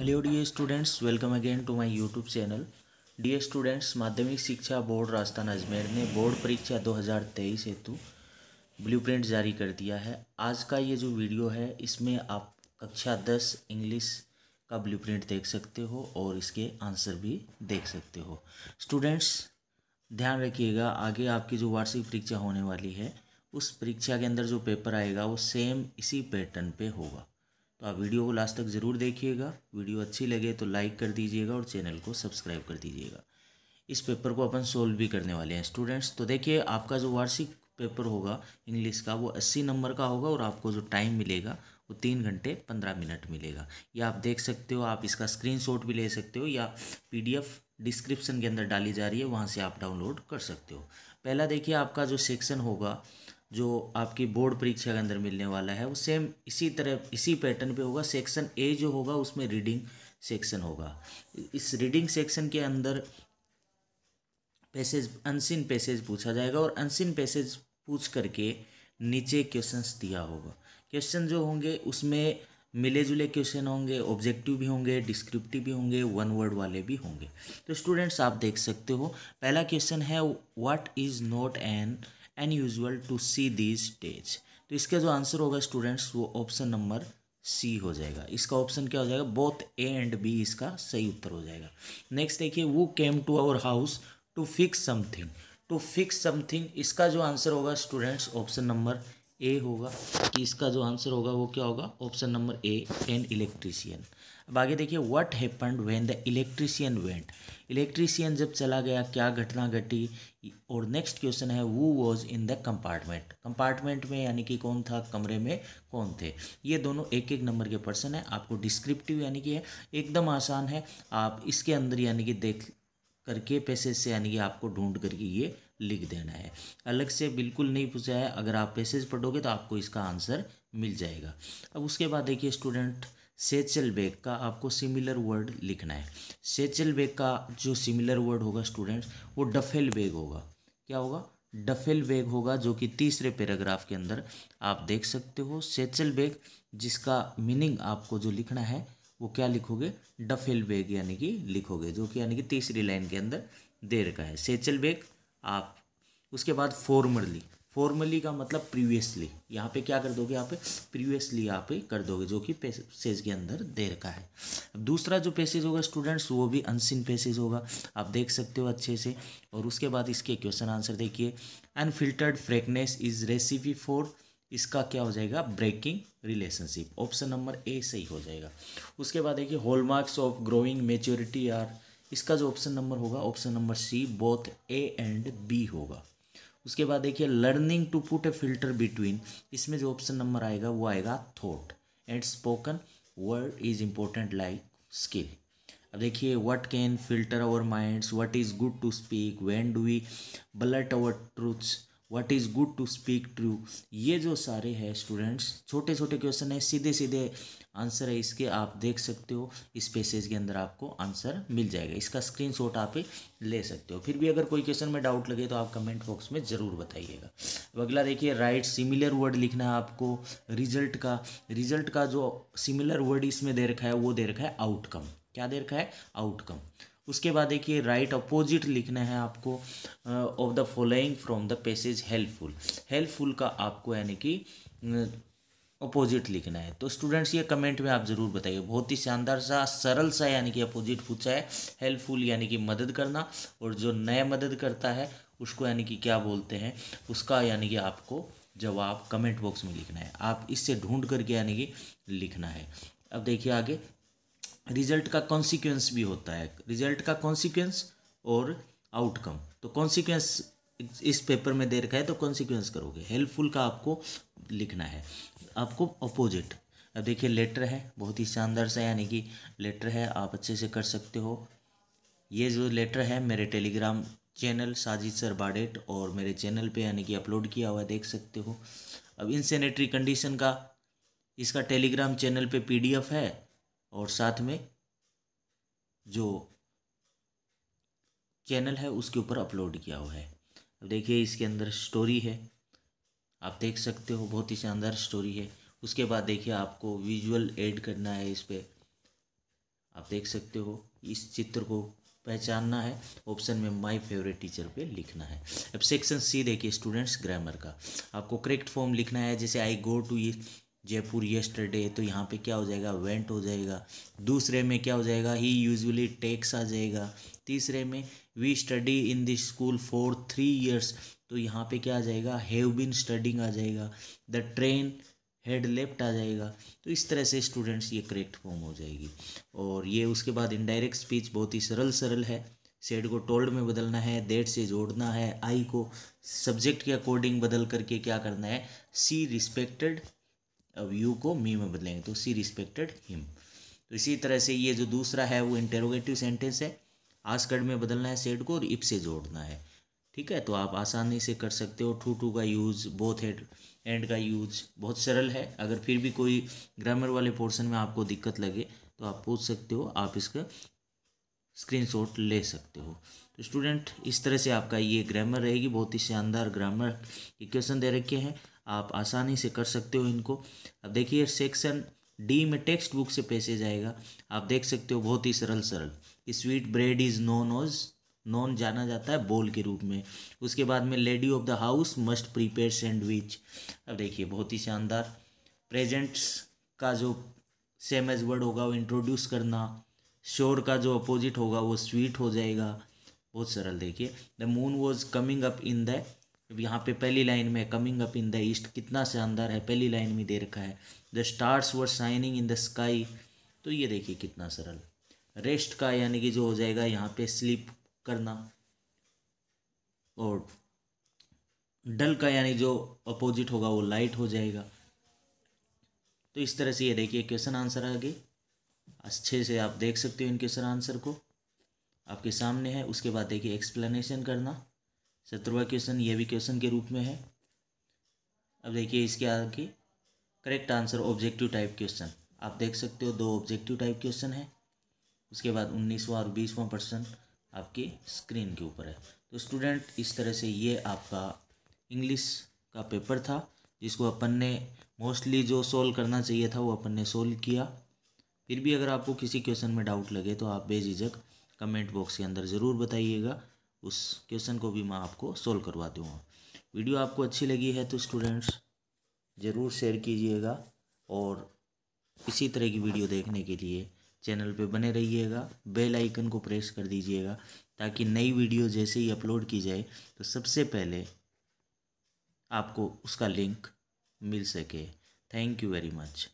hello the students welcome again to my YouTube channel the students माध्यमिक शिक्षा board Rajasthan Ajmer ने board परीक्षा 2023 हेतु ब्लूप्रिंट जारी कर दिया है आज का ये जो वीडियो है इसमें आप कक्षा 10 इंग्लिश का ब्लूप्रिंट देख सकते हो और इसके आंसर भी देख सकते हो स्टूडेंट्स ध्यान रखिएगा आगे आपकी जो वार्षिक परीक्षा होने वाली है उस परीक्षा के अंदर जो पेपर आएगा वो सेम इसी पैटर्न पर होगा तो आप वीडियो को लास्ट तक ज़रूर देखिएगा वीडियो अच्छी लगे तो लाइक कर दीजिएगा और चैनल को सब्सक्राइब कर दीजिएगा इस पेपर को अपन सोल्व भी करने वाले हैं स्टूडेंट्स तो देखिए आपका जो वार्षिक पेपर होगा इंग्लिश का वो अस्सी नंबर का होगा और आपको जो टाइम मिलेगा वो तीन घंटे पंद्रह मिनट मिलेगा या आप देख सकते हो आप इसका स्क्रीनशॉट भी ले सकते हो या पीडीएफ डिस्क्रिप्शन के अंदर डाली जा रही है वहाँ से आप डाउनलोड कर सकते हो पहला देखिए आपका जो सेक्शन होगा जो आपकी बोर्ड परीक्षा के अंदर मिलने वाला है वो सेम इसी तरह इसी पैटर्न पे होगा सेक्शन ए जो होगा उसमें रीडिंग सेक्शन होगा इस रीडिंग सेक्शन के अंदर पैसेज अनसिन पैसेज पूछा जाएगा और अनसिन पैसेज पूछ करके नीचे क्वेश्चंस दिया होगा क्वेश्चन जो होंगे उसमें मिले जुले क्वेश्चन होंगे ऑब्जेक्टिव भी होंगे डिस्क्रिप्टिव भी होंगे वन वर्ड वाले भी होंगे तो स्टूडेंट्स आप देख सकते हो पहला क्वेश्चन है what is not an usual to see this days तो इसका जो आंसर होगा स्टूडेंट्स वो ऑप्शन नंबर सी हो जाएगा इसका ऑप्शन क्या हो जाएगा बोथ ए एंड बी इसका सही उत्तर हो जाएगा नेक्स्ट देखिए वो came to our house to fix something to fix something इसका जो आंसर होगा स्टूडेंट्स ऑप्शन नंबर ए होगा इसका जो आंसर होगा वो क्या होगा option number A an electrician अब आगे देखिए what happened when the electrician went electrician जब चला गया क्या घटना घटी और नेक्स्ट क्वेश्चन है वो was in the compartment compartment में यानी कि कौन था कमरे में कौन थे ये दोनों एक एक नंबर के पर्सन है आपको डिस्क्रिप्टिव यानी कि है एकदम आसान है आप इसके अंदर यानी कि देख करके पैसेज से यानी कि आपको ढूंढ करके ये लिख देना है अलग से बिल्कुल नहीं पूछा है अगर आप पैसेज पढ़ोगे तो आपको इसका आंसर मिल जाएगा अब उसके बाद देखिए स्टूडेंट सेचल बेग का आपको सिमिलर वर्ड लिखना है सेचल बेग का जो सिमिलर वर्ड होगा स्टूडेंट्स वो डफेल बेग होगा क्या होगा डफेल बेग होगा जो कि तीसरे पैराग्राफ के अंदर आप देख सकते हो सेचल बेग जिसका मीनिंग आपको जो लिखना है वो क्या लिखोगे डफेल बेग यानी कि लिखोगे जो कि यानी कि तीसरी लाइन के अंदर दे रखा है सेचल बेग आप उसके बाद फॉर्मरली फॉर्मली का मतलब प्रीवियसली यहाँ पे क्या कर दोगे यहाँ पे प्रीवियसली यहाँ पे कर दोगे जो कि पैसेज के अंदर दे रखा है अब दूसरा जो पैसेज होगा स्टूडेंट्स वो भी अनसिन पैसेज होगा आप देख सकते हो अच्छे से और उसके बाद इसके क्वेश्चन आंसर देखिए unfiltered frankness is recipe for इसका क्या हो जाएगा breaking relationship option number A सही हो जाएगा उसके बाद देखिए hallmarks of growing maturity are इसका जो ऑप्शन नंबर होगा option number C both A and B होगा उसके बाद देखिए learning to put a filter between इसमें जो ऑप्शन नंबर आएगा वो आएगा thought and spoken word is important like skill अब देखिए what can filter our minds what is good to speak when do we blurt our truths what is good to speak true ये जो सारे हैं students छोटे छोटे question है सीधे सीधे आंसर है इसके आप देख सकते हो इस पेसेज के अंदर आपको आंसर मिल जाएगा इसका स्क्रीन शॉट आप ले सकते हो फिर भी अगर कोई क्वेश्चन में डाउट लगे तो आप कमेंट बॉक्स में ज़रूर बताइएगा अब अगला देखिए राइट सिमिलर वर्ड लिखना है आपको रिजल्ट का रिजल्ट का जो सिमिलर वर्ड इसमें दे रखा है वो दे रखा है आउटकम क्या दे रखा है आउटकम उसके बाद देखिए राइट अपोजिट लिखना है आपको of the following from the passage helpful helpful का आपको यानी कि अपोजिट uh, लिखना है तो स्टूडेंट्स ये कमेंट में आप ज़रूर बताइए बहुत ही शानदार सा सरल सा यानी कि अपोजिट पूछा है हेल्पफुल यानी कि मदद करना और जो नया मदद करता है उसको यानी कि क्या बोलते हैं उसका यानी कि आपको जवाब कमेंट बॉक्स में लिखना है आप इससे ढूंढ करके यानी कि लिखना है अब देखिए आगे रिजल्ट का कॉन्सिक्वेंस भी होता है रिजल्ट का कॉन्सिक्वेंस और आउटकम तो कॉन्सिक्वेंस इस पेपर में दे रखा है तो कॉन्सिक्वेंस करोगे हेल्पफुल का आपको लिखना है आपको अपोजिट अब देखिए लेटर है बहुत ही शानदार सा यानी कि लेटर है आप अच्छे से कर सकते हो ये जो लेटर है मेरे टेलीग्राम चैनल साजिद सर बाडेट और मेरे चैनल पे यानी कि अपलोड किया हुआ है देख सकते हो अब इनसेनेटरी कंडीशन का इसका टेलीग्राम चैनल पे पीडीएफ है और साथ में जो चैनल है उसके ऊपर अपलोड किया हुआ है देखिए इसके अंदर स्टोरी है आप देख सकते हो बहुत ही शानदार स्टोरी है उसके बाद देखिए आपको विजुअल ऐड करना है इस पर आप देख सकते हो इस चित्र को पहचानना है ऑप्शन में माय फेवरेट टीचर पे लिखना है अब सेक्शन सी देखिए स्टूडेंट्स ग्रामर का आपको करेक्ट फॉर्म लिखना है जैसे I go to Jaipur yesterday तो यहाँ पे क्या हो जाएगा वेंट हो जाएगा दूसरे में क्या हो जाएगा ही यूजली टेक्स आ जाएगा तीसरे में we study in this school for three years तो यहाँ पे क्या आ जाएगा हैव बिन स्टडिंग आ जाएगा द ट्रेन हेड लेफ्ट आ जाएगा तो इस तरह से स्टूडेंट्स ये करेक्ट फॉर्म हो जाएगी और ये उसके बाद इनडायरेक्ट स्पीच बहुत ही सरल सरल है सेड को टोल्ड में बदलना है देट से जोड़ना है आई को सब्जेक्ट के अकॉर्डिंग बदल करके क्या करना है सी रिस्पेक्टेड अब यू को मी में बदलेंगे तो सी रिस्पेक्टेड हिम तो इसी तरह से ये जो दूसरा है वो इंटेरोगेटिव सेंटेंस है आस्कड में बदलना है सेड को और इप से जोड़ना है ठीक है तो आप आसानी से कर सकते हो टू टू का यूज़ बोथ हेड एंड का यूज बहुत सरल है अगर फिर भी कोई ग्रामर वाले पोर्शन में आपको दिक्कत लगे तो आप पूछ सकते हो आप इसका स्क्रीनशॉट ले सकते हो तो स्टूडेंट इस तरह से आपका ये ग्रामर रहेगी बहुत ही शानदार ग्रामर इक्वेशन दे रखे हैं आप आसानी से कर सकते हो इनको अब देखिए सेक्शन डी में टेक्स्ट बुक से पैसे जाएगा आप देख सकते हो बहुत ही सरल सरल sweet bread is known as naan जाना जाता है बोल के रूप में उसके बाद में lady of the house must prepare sandwich अब देखिए बहुत ही शानदार प्रेजेंट्स का जो सेम एज वर्ड होगा वो इंट्रोड्यूस करना श्योर का जो अपोजिट होगा वो स्वीट हो जाएगा बहुत सरल देखिए the moon was coming up in the अब यहाँ पे पहली लाइन में coming up in the east कितना शानदार है पहली लाइन में दे रखा है the stars were shining in the sky तो ये देखिए कितना सरल रेस्ट का यानी कि जो हो जाएगा यहाँ पे स्लीप करना और डल का यानी जो अपोजिट होगा वो लाइट हो जाएगा तो इस तरह से ये देखिए क्वेश्चन आंसर आ गए अच्छे से आप देख सकते हो इन क्वेश्चन आंसर को आपके सामने है उसके बाद देखिए एक्सप्लेनेशन करना सत्रहवा क्वेश्चन यह भी क्वेश्चन के रूप में है अब देखिए इसके आगे correct answer objective type question आप देख सकते हो दो ऑब्जेक्टिव टाइप क्वेश्चन है उसके बाद उन्नीसवा और बीसवा पर्सन आपके स्क्रीन के ऊपर है तो स्टूडेंट इस तरह से ये आपका इंग्लिश का पेपर था जिसको अपन ने मोस्टली जो सोल्व करना चाहिए था वो अपन ने सोल्व किया फिर भी अगर आपको किसी क्वेश्चन में डाउट लगे तो आप बेझिझक कमेंट बॉक्स के अंदर ज़रूर बताइएगा उस क्वेश्चन को भी मैं आपको सोल्व करवा दूँगा वीडियो आपको अच्छी लगी है तो स्टूडेंट्स ज़रूर शेयर कीजिएगा और इसी तरह की वीडियो देखने के लिए चैनल पे बने रहिएगा बेल आइकन को प्रेस कर दीजिएगा ताकि नई वीडियो जैसे ही अपलोड की जाए तो सबसे पहले आपको उसका लिंक मिल सके थैंक यू वेरी मच